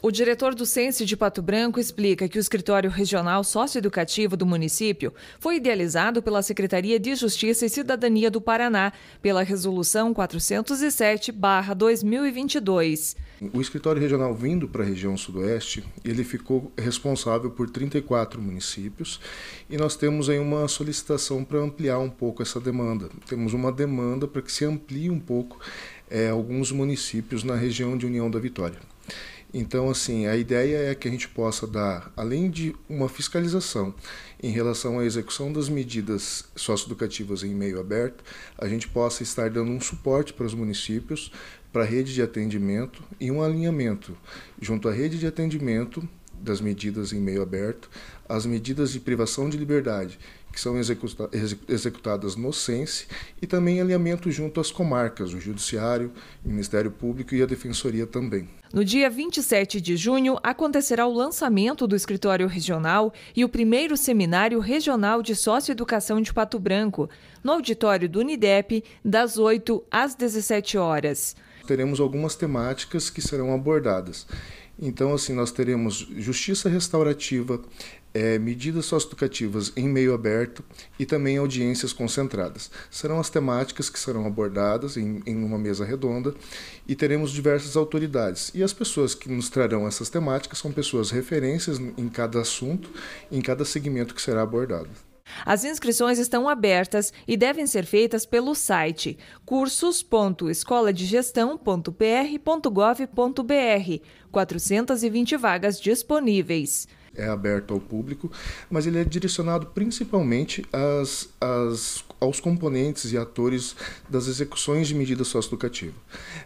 O diretor do Sense de Pato Branco explica que o escritório regional socioeducativo do município foi idealizado pela Secretaria de Justiça e Cidadania do Paraná, pela Resolução 407-2022. O escritório regional vindo para a região sudoeste, ele ficou responsável por 34 municípios e nós temos aí uma solicitação para ampliar um pouco essa demanda. Temos uma demanda para que se amplie um pouco é, alguns municípios na região de União da Vitória. Então, assim, a ideia é que a gente possa dar, além de uma fiscalização em relação à execução das medidas socioeducativas em meio aberto, a gente possa estar dando um suporte para os municípios, para a rede de atendimento e um alinhamento junto à rede de atendimento das medidas em meio aberto, as medidas de privação de liberdade que são executa executadas no Sense, e também alinhamento junto às comarcas, o Judiciário, o Ministério Público e a Defensoria também. No dia 27 de junho, acontecerá o lançamento do escritório regional e o primeiro seminário regional de socioeducação de Pato Branco, no auditório do Unidep, das 8 às 17 horas. Teremos algumas temáticas que serão abordadas. Então, assim, nós teremos justiça restaurativa, é, medidas socioeducativas em meio aberto e também audiências concentradas. Serão as temáticas que serão abordadas em, em, uma mesa redonda e teremos diversas autoridades. E as pessoas que nos trarão essas temáticas são pessoas referências em cada assunto, em cada segmento que será abordado. As inscrições estão abertas e devem ser feitas pelo site cursos.escoladegestão.pr.gov.br. 420 vagas disponíveis é aberto ao público, mas ele é direcionado principalmente às, às, aos componentes e atores das execuções de medida socioeducativa.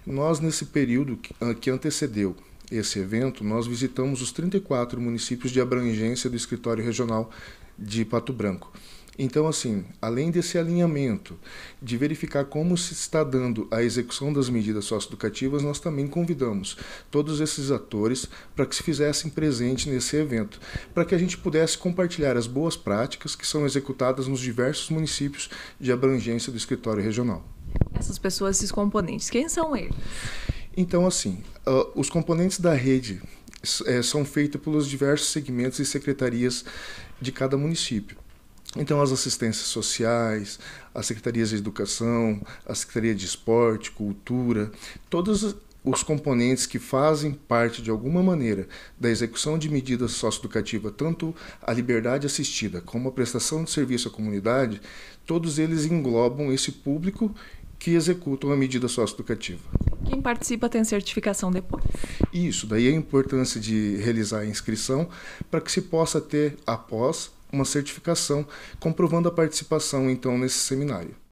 Nós, nesse período que, ah, que antecedeu esse evento, nós visitamos os 34 municípios de abrangência do escritório regional de Pato Branco. Então, assim, além desse alinhamento, de verificar como se está dando a execução das medidas socioeducativas, nós também convidamos todos esses atores para que se fizessem presente nesse evento, para que a gente pudesse compartilhar as boas práticas que são executadas nos diversos municípios de abrangência do escritório regional. Essas pessoas, esses componentes, quem são eles? Então, assim, uh, os componentes da rede é, são feitos pelos diversos segmentos e secretarias de cada município. Então, as assistências sociais, as secretarias de educação, a secretaria de esporte, cultura, todos os componentes que fazem parte, de alguma maneira, da execução de medidas socioeducativas, tanto a liberdade assistida como a prestação de serviço à comunidade, todos eles englobam esse público que executam a medida socioeducativa. Quem participa tem certificação depois. Isso, daí a importância de realizar a inscrição para que se possa ter, após, uma certificação comprovando a participação então nesse seminário.